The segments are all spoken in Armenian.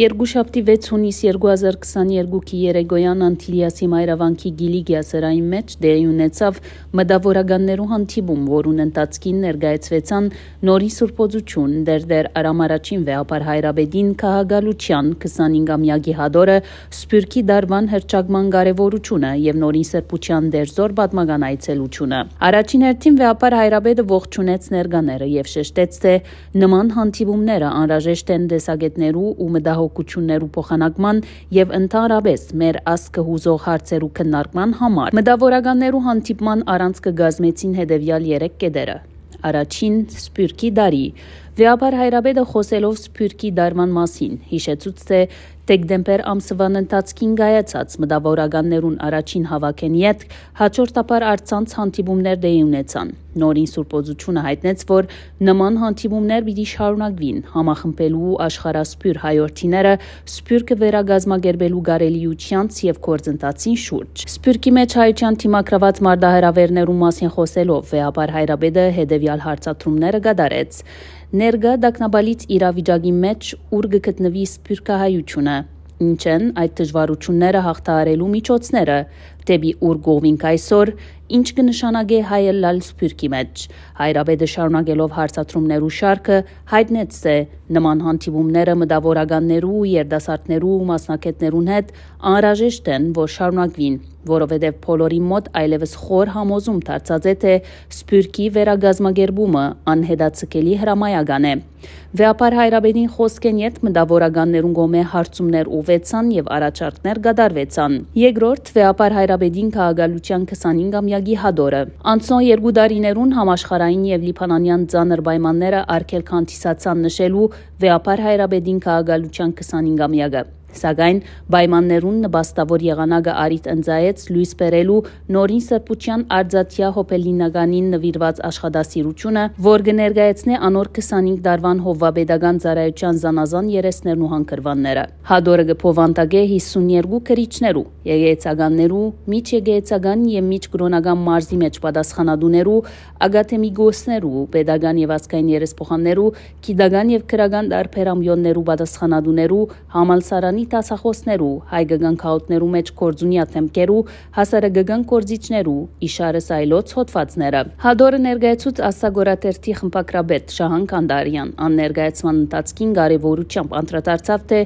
Երկուշաբթի 6 հունիս 2022-ի Երեգոյան Անտիլիասի Մայրավանքի Գիլիգիա սրային մեջ դեղի ունեցավ մտավորականներու հանդիպում, որուն ընթացքին ներկայացվեցան Նորի Սուրբոծություն, դերդեր Արամ առաջին վեապար Հայրաբեդին Քահագալուչյան 25-ամյակի հադորը Սփյուռքի դարվան հրճագման կարևորությունը եւ Նորի Սերբուչյան դերձոր պատմական այցելությունը։ Առաջին հերթին վեապար Հայրաբեդը ողջունեց ներկաները եւ շեշտեց, թե նման հանդիպումները անհրաժեշտ են դեսագետներու ու մտահոգ իրավունքություններու փոխանակման եւ ընդհանրապես մեր ասկը հուզող հարցերու քննարկման համար մտավորականներու հանդիպման առանց կգազմեցին հետեւյալ 3 կետերը առաջին սպյուրքի դարի Վիապար Հայրաբեդը խոսելով Սփյուռքի դարման մասին հիշեցուց թե Տեգդեմպեր ամսվան ընթացքին գայացած մտավորականներուն առաջին հավաքեն յետ հաջորդաբար արցանց հանդիպումներ դեի ունեցան։ Նորին սուրբոզությունը հայտնեց, որ նման հանդիպումներ պիտի շարունակվին համախմբելու աշխարհասփյուր հայորդիները Սփյուռքը վերագազմագերբելու գարելիությանց եւ գործընթացին շուրջ։ Սփյուռքի մեջ հայության թիմակրաված մարդահրավերներու մասին խոսելով Վեապար Հայրաբեդը հետեւյալ հարցադրումները գդարեց ներգա դակնաբալից իրավիճակի մեջ ուր գտնվի սփյուռքահայությունը, ինչ են այդ դժվարությունները հաղթահարելու միջոցները, դեպի ուր գովինք այսօր, ինչ կնշանակե հայելլալ սփյուռքի մեջ։ Հայրաբեդը շարունակելով հարցադրումներու շարքը հայտնեց է նման հանդիպումները մտավորականներու, երդասարտներու ու մասնակիցներուն հետ անհրաժեշտ են, որ շարունակվին, որովհետև բոլորի մոտ այլևս խոր համոզում դարձած է թե սփյուռքի վերագազմագերբումը անհետացկելի հրամայական է։ Վեապար հայրաբերին խոսքեն յետ մտավորականներուն գոմե հարցումներ ուվեցան եւ առաջարկներ գդարվեցան։ Երկրորդ վեապար հայրաբերին Աբեդին քաղաքալության 25-ամյակի հադորը։ Անցնող երկու դարիներուն համաշխարհային եւ լիբանանյան ցաներ պայմանները արգելքանտիսացան նշելու վեապար Հայրաբեդին քաղաքալության 25-ամյակը։ Սակայն պայմաններուն նպաստավոր եղանակը արիտ ընծայեց լույս բերելու Նորին Սրբության արձատյա հոբելինականին նվիրված աշխատասիրությունը, որ կներկայացնե անոր 25 դարվան հովվաբեդական ծառայության զանազան երեսներն ու հանգրվանները։ Հադորը գփովանտագե 52 քրիչներու, եկեղեցականներու, միջ եկեղեցական եւ միջ կրոնական մարզի մեջ պատասխանատուներու, ագաթեմիկոսներու, pedagan եւ ասկային երեսփոխաններու, քիդական եւ քրական դարբերամյոններու պատասխանատուներու, համալսարանի Հայաստանի դասախոսներու, հայ գգն քաուտներու մեջ կորձունյա թեմքերու, հասարակական կորձիչներու իշարը սայլոց հոդվածները։ Հադորը ներկայացուց ասագորատերթի խմբակրաբետ Շահան Կանդարյան աններկայացման ընթացքին կարևորությամբ անդրադարձավ թե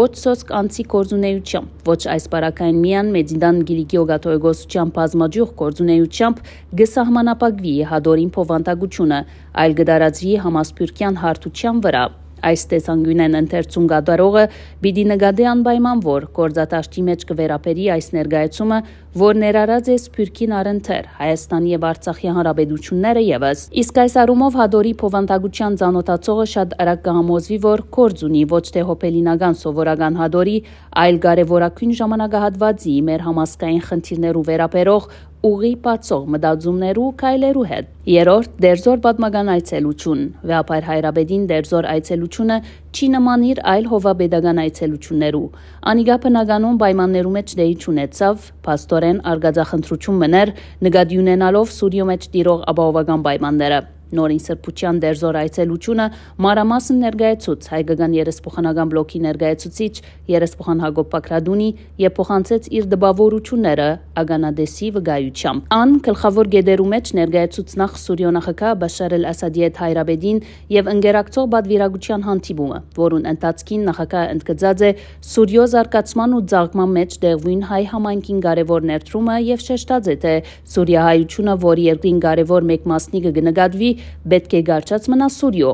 ոչ սոսկ անցի կորձունեությամբ, ոչ այս բարակային միան Մեդիդան Գիրիկի օգատոյգոսության բազմաջուղ կորձունեությամբ գսահմանապակվի հադորին փովանտագությունը, այլ գդարածվի համասփյուռքյան հարթության վրա։ Այս տեսանկյունեն ընթերցում գադարողը պիտի նկատի անպայման, որ գործատաշտի մեջ կվերապերի այս ներկայացումը, որ ներառած է Սփյուռքին առընթեր Հայաստանի եւ Արցախի հանրապետությունները եւս։ Իսկ այս առումով Հադորի Փովանտագության ցանոթացողը շատ արագ կհամոզվի, որ կորձ ունի ոչ թե հոպելինական սովորական Հադորի, այլ կարևորակույն ժամանակահատվածի մեր համասկային խնդիրներով վերաբերող ուղի պատցող մտածումներու քայլերու հետ։ Երորդ՝ դերձոր պատմական այցելություն։ Վեապար Հայրաբեդին դերձոր այցելությունը չի նմանիր այլ հովաբեդական այցելություններու։ Անիգա բնականում պայմաններու մեջ դեի ճունեցավ, աստորեն արգաձախնդրություն մներ, նկատի ունենալով սուրյո մեջ տիրող ապահովական պայմանները։ Նորին Սրբության դերձոր այցելությունը մարամասն ներգայացուց հայկական երեսփոխանական բլոկի ներգայացուցիչ երեսփոխան Հակոբ Պակրադունի եւ փոխանցեց իր դպավորությունները Ագանադեսի վկայությամբ։ Ան գլխավոր գեդերու մեջ ներգայացուց նախ Սուրիոնախակա Բաշար el-Ասադի հետ հայրաբեդին եւ ընկերակցող բադվիրագության հանդիպումը, որուն ընթացքին նախագահը ընդգծած է Սուրյո զարգացման ու ցաղման մեջ դեղվին հայ համայնքին կարևոր ներդրումը եւ շեշտած է թե Սուրիա հայությունը, որ երկրին կարևոր մեկ մասնիկը կնկատվի, պետք է գարչած մնա Սուրյո։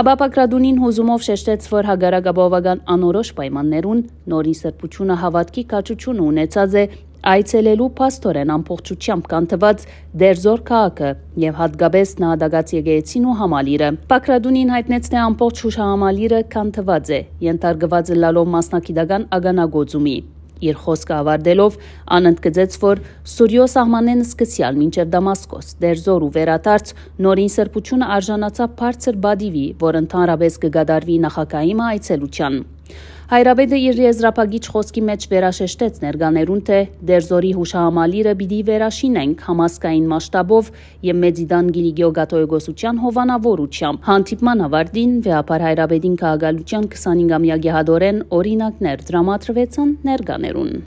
Աբա Պակրադունին հուզումով շեշտեց, որ հագարագաբովական անորոշ պայմաններուն նորին սրբությունը հավատքի կաչությունը ունեցած է այցելելու պաստորեն ամբողջությամբ կանթված դերզոր քաղաքը եւ հատկապես նահատակաց եկեցին ու համալիրը։ Պակրադունին հայտնեց թե ամբողջ հուշահամալիրը կանթված է, ենթարկված լալով մասնակիտական ագանագոծումի։ Իր խոսքը ավարտելով անընդգծեց, որ Սուրյո սահմանեն սկսյալ մինչև Դամասկոս, դերձոր ու վերադարձ նորին սրբությունը արժանացավ բարձր բադիվի, որ ընդհանրապես կգադարվի նախագահի այցելության Հայրաբեդը իր եզրափակիչ խոսքի մեջ վերաշեշտեց ներկաներուն, թե Դերզորի հուշահամալիրը պիտի վերաշինենք համասկային մասշտաբով եւ Մեծիդան Գիլիգիո գաթոյգոսության հովանավորությամբ։ Հանդիպման ավարտին Վեապար Հայրաբեդին քաղաքալության 25-ամյա գեհադորեն օրինակներ դրամատրվեցան ներկաներուն։